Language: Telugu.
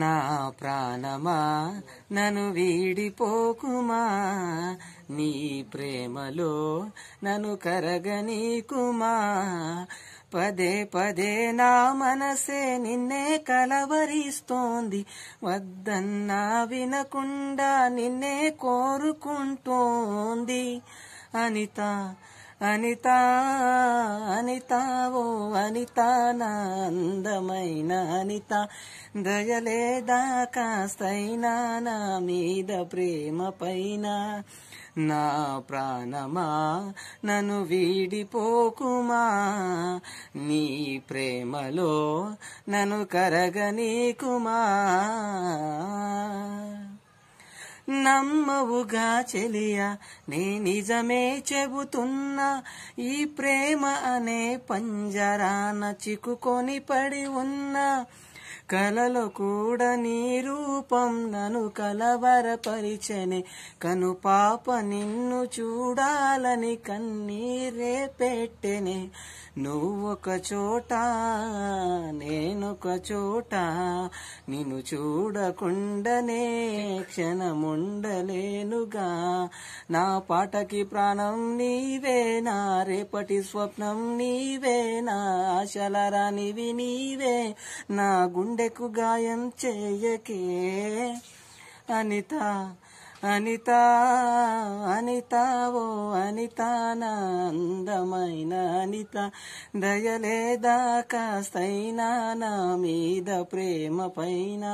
నా ప్రాణమా నన్ను వీడిపోకుమా నీ ప్రేమలో నన్ను కరగనీకుమా పదే పదే నా మనసే నిన్నే కలవరిస్తోంది వద్దన్నా వినకుండా నిన్నే కోరుకుంటోంది అనిత అనిత అనిత ఓ అనిత నా అందమైన అనిత దయలేదా కాస్తైనా నా మీద ప్రేమ పైన నా ప్రాణమా నన్ను వీడిపోకుమా నీ ప్రేమలో నన్ను కరగనీకుమా నమ్మవుగా చెలియా నీ నిజమే చెబుతున్నా ఈ ప్రేమ అనే పంజరాన చిక్కుకొని పడి ఉన్నా కలలో కూడా నీ రూపం నన్ను కలవరపరిచనే కను పాప నిన్ను చూడాలని కన్నీరే పెట్టెనే నువ్వొక చోట నేనొక చోట నిన్ను చూడకుండానే క్షణముండలేనుగా నా పాటకి ప్రాణం నీవే నా రేపటి స్వప్నం నీవే నా ఆశల నీవే నా గుండెకు గాయం చేయకే అనిత అనిత అనిత ఓ అనిత నా అందమైన అనిత దయలేదా కాస్తైనా నా మీద ప్రేమ పైన